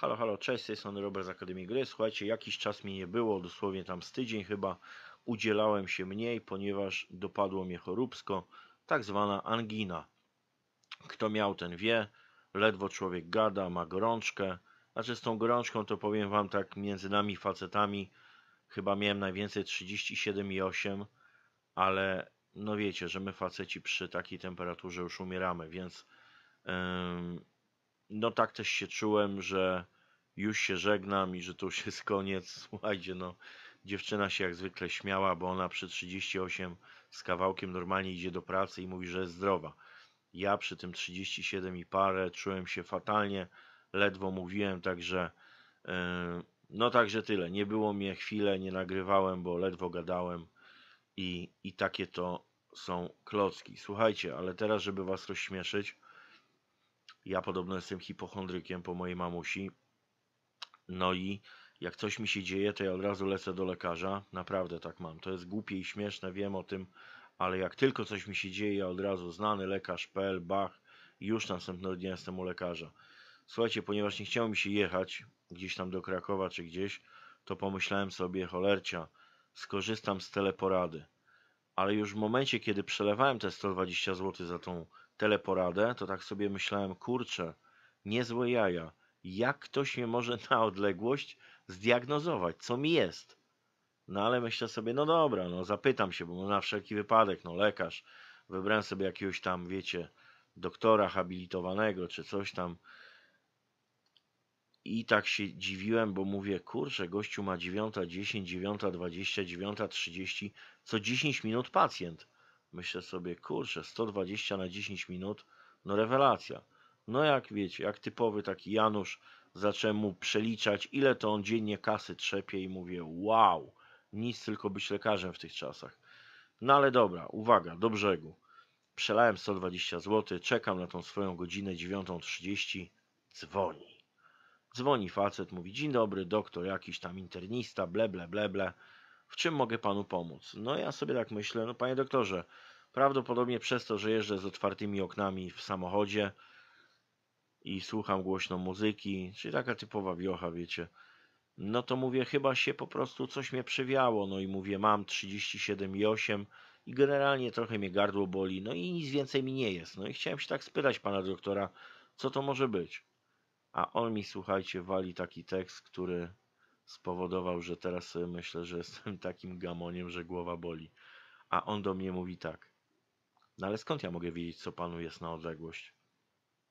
Halo, halo, cześć, jestem Robert z Akademii Gry. Słuchajcie, jakiś czas mi nie było, dosłownie tam z tydzień chyba udzielałem się mniej, ponieważ dopadło mnie choróbsko, tak zwana angina. Kto miał, ten wie, ledwo człowiek gada, ma gorączkę. Znaczy z tą gorączką to powiem Wam tak między nami facetami, chyba miałem najwięcej 37,8, ale no wiecie, że my faceci przy takiej temperaturze już umieramy, więc... Yy no tak też się czułem, że już się żegnam i że to już jest koniec. Słuchajcie, no dziewczyna się jak zwykle śmiała, bo ona przy 38 z kawałkiem normalnie idzie do pracy i mówi, że jest zdrowa. Ja przy tym 37 i parę czułem się fatalnie, ledwo mówiłem, także e, no także tyle. Nie było mnie chwilę, nie nagrywałem, bo ledwo gadałem i, i takie to są klocki. Słuchajcie, ale teraz, żeby was rozśmieszyć, ja podobno jestem hipochondrykiem po mojej mamusi. No i jak coś mi się dzieje, to ja od razu lecę do lekarza. Naprawdę tak mam. To jest głupie i śmieszne, wiem o tym, ale jak tylko coś mi się dzieje, ja od razu znany lekarz.pl, bach, już następnego dnia jestem u lekarza. Słuchajcie, ponieważ nie chciało mi się jechać gdzieś tam do Krakowa czy gdzieś, to pomyślałem sobie, cholercia, skorzystam z teleporady. Ale już w momencie, kiedy przelewałem te 120 zł za tą teleporadę, to tak sobie myślałem, kurczę, niezłe jaja. Jak ktoś mnie może na odległość zdiagnozować, co mi jest? No ale myślę sobie, no dobra, no zapytam się, bo no na wszelki wypadek, no lekarz, wybrałem sobie jakiegoś tam, wiecie, doktora habilitowanego czy coś tam. I tak się dziwiłem, bo mówię, kurczę, gościu ma 9, 10, 9, 20, 9, 30, co 10 minut pacjent. Myślę sobie, kurczę, 120 na 10 minut, no rewelacja. No jak wiecie, jak typowy taki Janusz, zacząłem mu przeliczać, ile to on dziennie kasy trzepie i mówię, wow, nic tylko być lekarzem w tych czasach. No ale dobra, uwaga, do brzegu. Przelałem 120 zł, czekam na tą swoją godzinę 9.30, dzwoni. Dzwoni facet, mówi, dzień dobry, doktor, jakiś tam internista, ble, ble, ble, ble. W czym mogę panu pomóc? No ja sobie tak myślę, no panie doktorze, Prawdopodobnie przez to, że jeżdżę z otwartymi oknami w samochodzie i słucham głośno muzyki, czyli taka typowa wiocha, wiecie. No to mówię, chyba się po prostu coś mnie przewiało. No i mówię, mam 37,8 i generalnie trochę mnie gardło boli, no i nic więcej mi nie jest. No i chciałem się tak spytać pana doktora, co to może być. A on mi, słuchajcie, wali taki tekst, który spowodował, że teraz myślę, że jestem takim gamoniem, że głowa boli. A on do mnie mówi tak. No ale skąd ja mogę wiedzieć, co panu jest na odległość?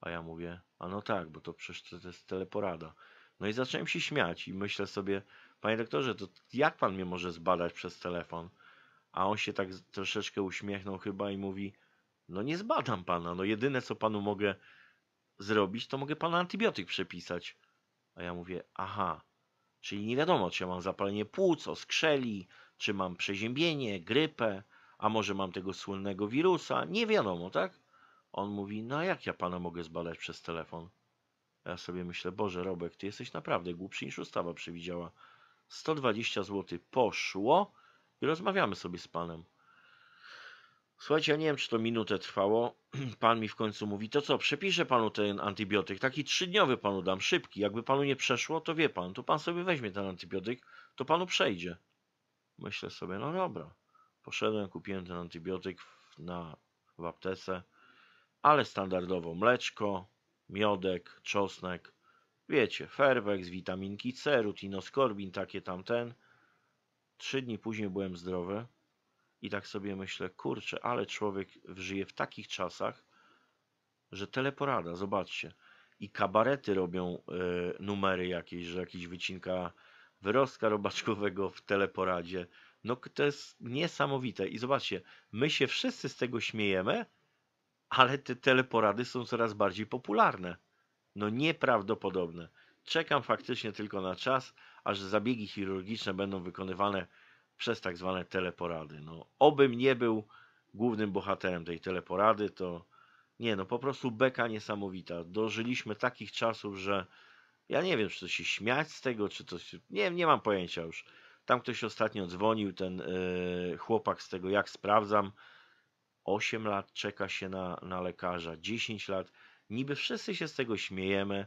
A ja mówię, a no tak, bo to przecież to, jest teleporada. No i zacząłem się śmiać i myślę sobie, panie doktorze, to jak pan mnie może zbadać przez telefon? A on się tak troszeczkę uśmiechnął chyba i mówi, no nie zbadam pana, no jedyne co panu mogę zrobić, to mogę pana antybiotyk przepisać. A ja mówię, aha, czyli nie wiadomo, czy ja mam zapalenie płuc, oskrzeli, czy mam przeziębienie, grypę. A może mam tego słynnego wirusa? Nie wiadomo, tak? On mówi, no a jak ja pana mogę zbadać przez telefon? Ja sobie myślę, Boże, Robek, ty jesteś naprawdę głupszy niż ustawa przewidziała. 120 zł poszło i rozmawiamy sobie z panem. Słuchajcie, ja nie wiem, czy to minutę trwało. Pan mi w końcu mówi, to co, przepiszę panu ten antybiotyk, taki trzydniowy panu dam, szybki. Jakby panu nie przeszło, to wie pan, to pan sobie weźmie ten antybiotyk, to panu przejdzie. Myślę sobie, no dobra. Poszedłem, kupiłem ten antybiotyk na, w aptece, ale standardowo mleczko, miodek, czosnek, wiecie, z witaminki C, rutinoskorbin, takie tamten. Trzy dni później byłem zdrowy i tak sobie myślę, kurczę, ale człowiek żyje w takich czasach, że teleporada, zobaczcie. I kabarety robią y, numery jakieś, że jakiś wycinka wyrostka robaczkowego w teleporadzie. No to jest niesamowite. I zobaczcie, my się wszyscy z tego śmiejemy, ale te teleporady są coraz bardziej popularne. No nieprawdopodobne. Czekam faktycznie tylko na czas, aż zabiegi chirurgiczne będą wykonywane przez tak zwane teleporady. No, obym nie był głównym bohaterem tej teleporady, to nie, no po prostu beka niesamowita. Dożyliśmy takich czasów, że ja nie wiem, czy to się śmiać z tego, czy to się... Nie, nie mam pojęcia już. Tam ktoś ostatnio dzwonił, ten e, chłopak z tego, jak sprawdzam, 8 lat czeka się na, na lekarza, 10 lat. Niby wszyscy się z tego śmiejemy,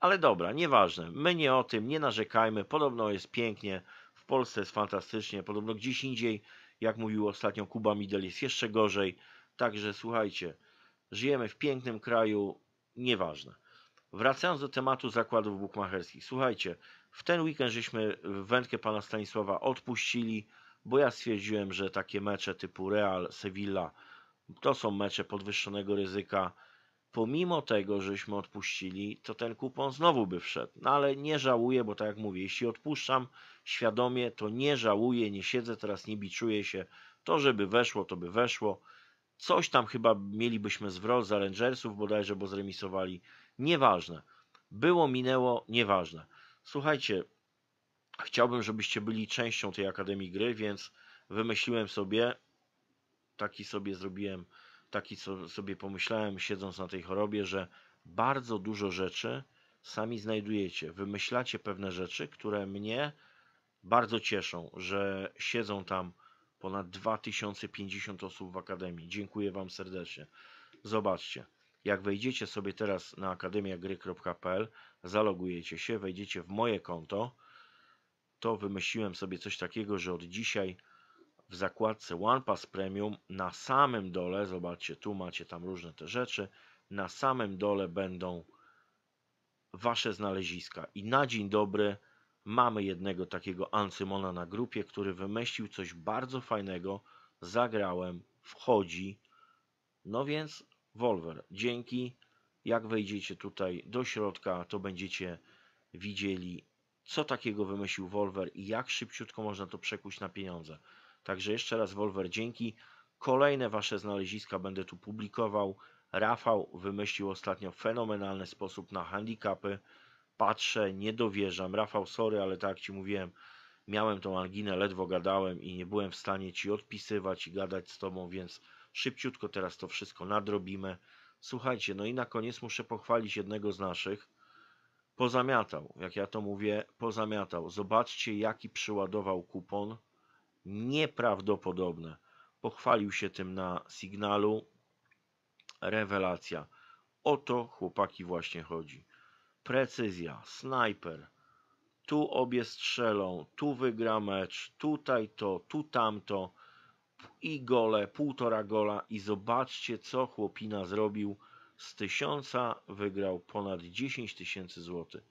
ale dobra, nieważne. My nie o tym, nie narzekajmy. Podobno jest pięknie, w Polsce jest fantastycznie, podobno gdzieś indziej, jak mówił ostatnio Kuba Midel, jest jeszcze gorzej. Także słuchajcie, żyjemy w pięknym kraju, nieważne. Wracając do tematu zakładów bukmacherskich. Słuchajcie, w ten weekend żeśmy wędkę pana Stanisława odpuścili, bo ja stwierdziłem, że takie mecze typu Real, Sevilla to są mecze podwyższonego ryzyka. Pomimo tego, żeśmy odpuścili, to ten kupon znowu by wszedł. No ale nie żałuję, bo tak jak mówię, jeśli odpuszczam świadomie, to nie żałuję, nie siedzę teraz, nie biczuję się. To, żeby weszło, to by weszło. Coś tam chyba mielibyśmy zwrot za Rangersów bodajże, bo zremisowali. Nieważne. Było, minęło, nieważne. Słuchajcie, chciałbym, żebyście byli częścią tej Akademii Gry, więc wymyśliłem sobie, taki sobie zrobiłem, taki sobie pomyślałem, siedząc na tej chorobie, że bardzo dużo rzeczy sami znajdujecie. Wymyślacie pewne rzeczy, które mnie bardzo cieszą, że siedzą tam ponad 2050 osób w Akademii. Dziękuję Wam serdecznie. Zobaczcie. Jak wejdziecie sobie teraz na akademiagry.pl, zalogujecie się, wejdziecie w moje konto, to wymyśliłem sobie coś takiego, że od dzisiaj w zakładce OnePass Premium na samym dole, zobaczcie, tu macie tam różne te rzeczy, na samym dole będą wasze znaleziska. I na dzień dobry mamy jednego takiego Ancymona na grupie, który wymyślił coś bardzo fajnego. Zagrałem, wchodzi. No więc Wolwer. Dzięki. Jak wejdziecie tutaj do środka, to będziecie widzieli, co takiego wymyślił Wolwer i jak szybciutko można to przekuć na pieniądze. Także jeszcze raz Wolwer, dzięki. Kolejne Wasze znaleziska będę tu publikował. Rafał wymyślił ostatnio fenomenalny sposób na handicapy. Patrzę, nie dowierzam. Rafał, sorry, ale tak Ci mówiłem, miałem tą anginę, ledwo gadałem i nie byłem w stanie Ci odpisywać i gadać z Tobą, więc Szybciutko teraz to wszystko nadrobimy. Słuchajcie, no i na koniec muszę pochwalić jednego z naszych. Pozamiatał, jak ja to mówię, pozamiatał. Zobaczcie, jaki przyładował kupon. Nieprawdopodobne. Pochwalił się tym na sygnalu. Rewelacja. O to chłopaki właśnie chodzi. Precyzja, snajper. Tu obie strzelą, tu wygra mecz, tutaj to, tu tamto i gole, półtora gola i zobaczcie co chłopina zrobił. Z tysiąca wygrał ponad 10 tysięcy złotych.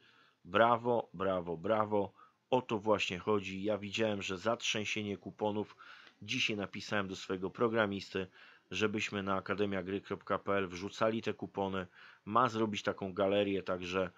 Brawo, brawo, brawo. O to właśnie chodzi. Ja widziałem, że zatrzęsienie kuponów dzisiaj napisałem do swojego programisty, żebyśmy na akademiagry.pl wrzucali te kupony. Ma zrobić taką galerię, także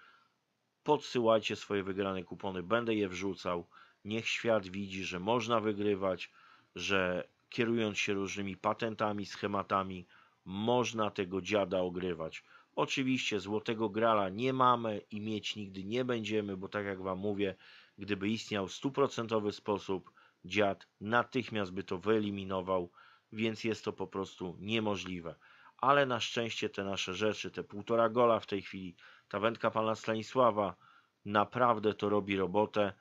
podsyłajcie swoje wygrane kupony. Będę je wrzucał. Niech świat widzi, że można wygrywać, że kierując się różnymi patentami, schematami, można tego dziada ogrywać. Oczywiście złotego grala nie mamy i mieć nigdy nie będziemy, bo tak jak wam mówię, gdyby istniał stuprocentowy sposób, dziad natychmiast by to wyeliminował, więc jest to po prostu niemożliwe. Ale na szczęście te nasze rzeczy, te półtora gola w tej chwili, ta wędka pana Stanisława naprawdę to robi robotę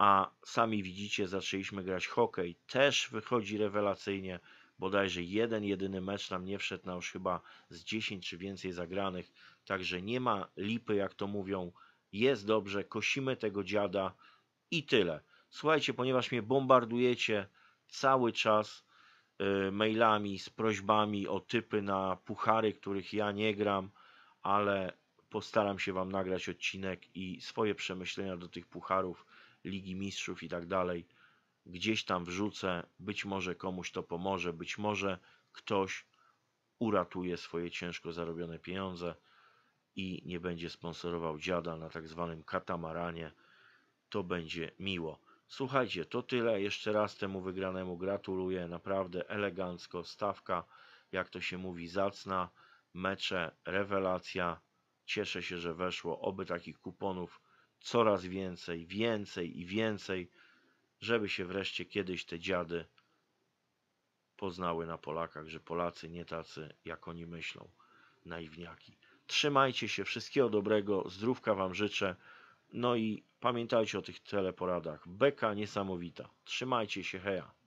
a sami widzicie, zaczęliśmy grać hokej. Też wychodzi rewelacyjnie. Bodajże jeden jedyny mecz nam nie wszedł na już chyba z 10 czy więcej zagranych. Także nie ma lipy, jak to mówią. Jest dobrze, kosimy tego dziada i tyle. Słuchajcie, ponieważ mnie bombardujecie cały czas y, mailami z prośbami o typy na puchary, których ja nie gram, ale postaram się Wam nagrać odcinek i swoje przemyślenia do tych pucharów Ligi Mistrzów i tak dalej. Gdzieś tam wrzucę, być może komuś to pomoże, być może ktoś uratuje swoje ciężko zarobione pieniądze i nie będzie sponsorował dziada na tak zwanym katamaranie. To będzie miło. Słuchajcie, to tyle. Jeszcze raz temu wygranemu gratuluję. Naprawdę elegancko. Stawka, jak to się mówi, zacna. Mecze, rewelacja. Cieszę się, że weszło. Oby takich kuponów coraz więcej, więcej i więcej, żeby się wreszcie kiedyś te dziady poznały na Polakach, że Polacy nie tacy, jak oni myślą, naiwniaki. Trzymajcie się, wszystkiego dobrego, zdrówka Wam życzę. No i pamiętajcie o tych teleporadach. Beka niesamowita. Trzymajcie się, heja.